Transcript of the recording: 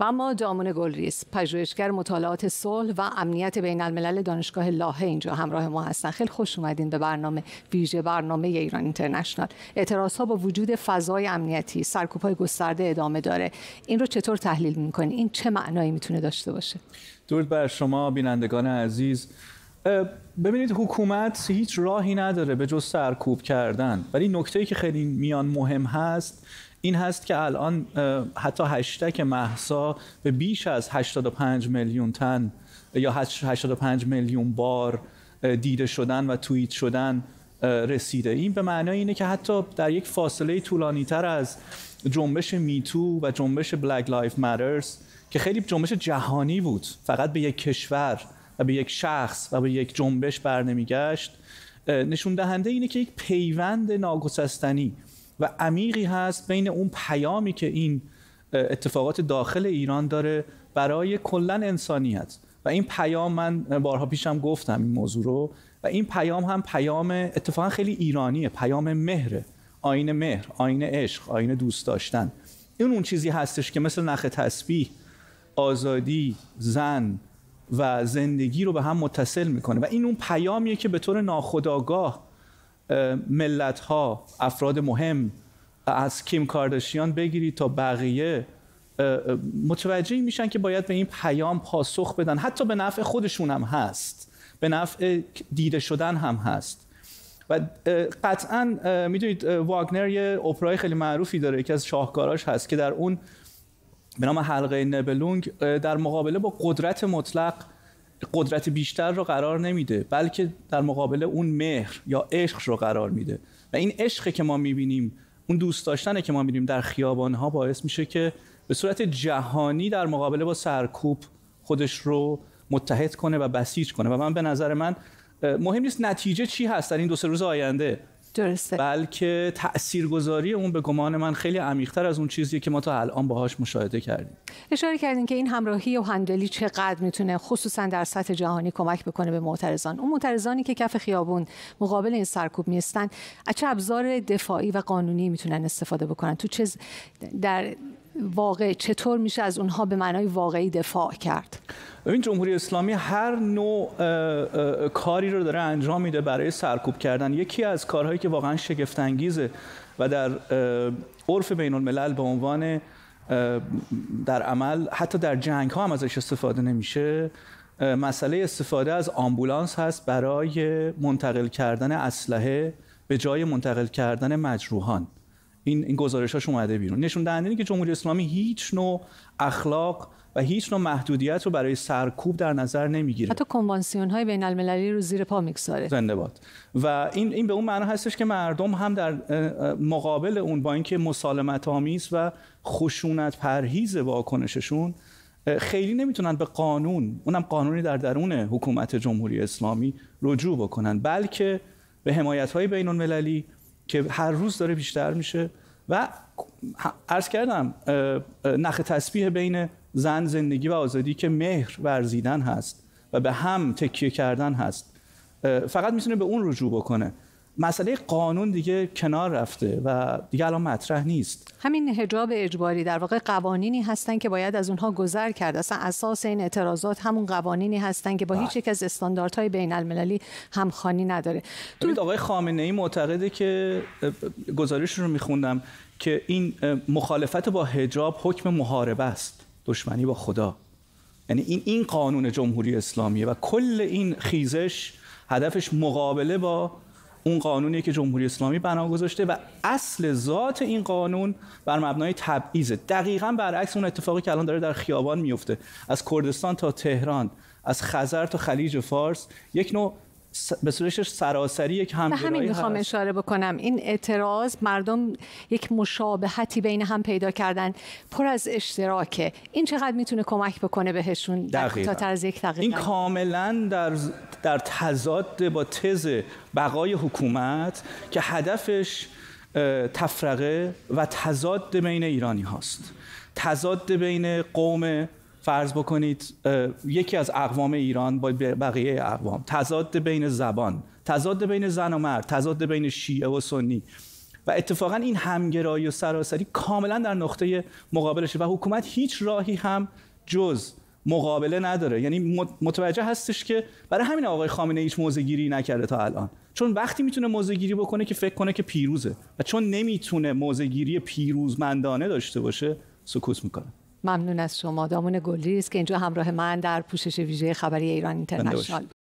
و اما دامون گلریز پژوهشگر مطالعات صلح و امنیت بین الملل دانشگاه لاهه اینجا همراه ما هستن خیلی خوش اومدین به برنامه ویژه برنامه ایران اینترنشنال اعتراض ها با وجود فضای امنیتی سرکوب های گسترده ادامه داره این رو چطور تحلیل میکنی این چه معنایی میتونه داشته باشه درود بر شما بینندگان عزیز ببینید حکومت هیچ راهی نداره به جز سرکوب کردن ولی نکته که خیلی میان مهم هست این هست که الان حتی هشتک محسا به بیش از 85 میلیون تن یا 85 میلیون بار دیده شدن و توییت شدن رسیده این به معنای اینه که حتی در یک فاصله طولانی تر از جنبش میتو و جنبش بلک لایف ماترز که خیلی جنبش جهانی بود فقط به یک کشور و به یک شخص و به یک جنبش برنمیگشت نشون دهنده اینه که یک پیوند ناگسستنی و عمیقی هست بین اون پیامی که این اتفاقات داخل ایران داره برای کلا انسانیت و این پیام من بارها پیشم گفتم این موضوع رو و این پیام هم پیام اتفاقا خیلی ایرانیه پیام مهره آین مهر آین عشق آین دوست داشتن این اون چیزی هستش که مثل نخ تسبیح آزادی زن و زندگی رو به هم متصل میکنه و این اون پیامیه که به طور ناخودآگاه ملت افراد مهم از کیم کارداشیان بگیرید تا بقیه متوجه میشن که باید به این پیام پاسخ بدن حتی به نفع خودشون هم هست به نفع دیده شدن هم هست و قطعا میدونید واگنر یه اپرای خیلی معروفی داره یکی از شاهکاراش هست که در اون به نام حلقه نبلونگ در مقابله با قدرت مطلق قدرت بیشتر رو قرار نمیده بلکه در مقابل اون مهر یا عشق رو قرار میده و این عشقی که ما میبینیم اون دوست داشتنه که ما میبینیم در خیابانها باعث میشه که به صورت جهانی در مقابله با سرکوب خودش رو متحد کنه و بسیج کنه و من به نظر من مهم نیست نتیجه چی هست در این دو سه روز آینده بلکه تاثیرگذاری اون به گمان من خیلی عمیق‌تر از اون چیزیه که ما تا الان باهاش مشاهده کردیم اشاره کردین که این همراهی و هندلی چقدر میتونه خصوصا در سطح جهانی کمک بکنه به معترضان اون معترضانی که کف خیابون مقابل این سرکوب نیستن از چه ابزار دفاعی و قانونی میتونن استفاده بکنن تو چه در واقع چطور میشه از اونها به معنای واقعی دفاع کرد این جمهوری اسلامی هر نوع کاری رو داره انجام میده برای سرکوب کردن یکی از کارهایی که واقعا شگفت انگیزه و در عرف بین الملل به عنوان در عمل حتی در جنگ ها هم ازش استفاده نمیشه مسئله استفاده از آمبولانس هست برای منتقل کردن اسلحه به جای منتقل کردن مجروحان این این گزارشاش اومده بیرون نشون دهنده اینه که جمهوری اسلامی هیچ نوع اخلاق و هیچ نوع محدودیت رو برای سرکوب در نظر نمیگیره حتی کنوانسیون های بین المللی رو زیر پا میگذاره زنده باد و این این به اون معنا هستش که مردم هم در مقابل اون با اینکه مسالمت آمیز و خشونت پرهیز واکنششون خیلی نمیتونن به قانون اونم قانونی در درون حکومت جمهوری اسلامی رجوع بکنن بلکه به حمایت های بین المللی که هر روز داره بیشتر میشه و عرض کردم نخ تسبیح بین زن زندگی و آزادی که مهر ورزیدن هست و به هم تکیه کردن هست فقط میتونه به اون رجوع بکنه مسئله قانون دیگه کنار رفته و دیگه الان مطرح نیست همین حجاب اجباری در واقع قوانینی هستن که باید از اونها گذر کرد اصلا اساس این اعتراضات همون قوانینی هستن که با بله. هیچ یک از استانداردهای بین المللی همخوانی نداره تو... آقای خامنه ای معتقده که گزارش رو میخوندم که این مخالفت با حجاب حکم محاربه است دشمنی با خدا یعنی این این قانون جمهوری اسلامیه و کل این خیزش هدفش مقابله با اون قانونی که جمهوری اسلامی بنا گذاشته و اصل ذات این قانون بر مبنای تبعیض دقیقا برعکس اون اتفاقی که الان داره در خیابان میفته از کردستان تا تهران از خزر تا خلیج فارس یک نوع به صورتش سراسری یک هم همین میخوام اشاره بکنم این اعتراض مردم یک مشابهتی بین هم پیدا کردن پر از اشتراکه این چقدر میتونه کمک بکنه بهشون تا از یک دقیقه این کاملا در در تضاد با تز بقای حکومت که هدفش تفرقه و تضاد بین ایرانی هاست تضاد بین قوم فرض بکنید یکی از اقوام ایران با بقیه اقوام تضاد بین زبان تضاد بین زن و مرد تضاد بین شیعه و سنی و اتفاقا این همگرایی و سراسری کاملا در نقطه مقابلشه و حکومت هیچ راهی هم جز مقابله نداره یعنی متوجه هستش که برای همین آقای خامنه هیچ موضع گیری نکرده تا الان چون وقتی میتونه موضع بکنه که فکر کنه که پیروزه و چون نمیتونه موضع گیری پیروزمندانه داشته باشه سکوت میکنه ممنون از شما دامون گلریز که اینجا همراه من در پوشش ویژه خبری ایران اینترنشنال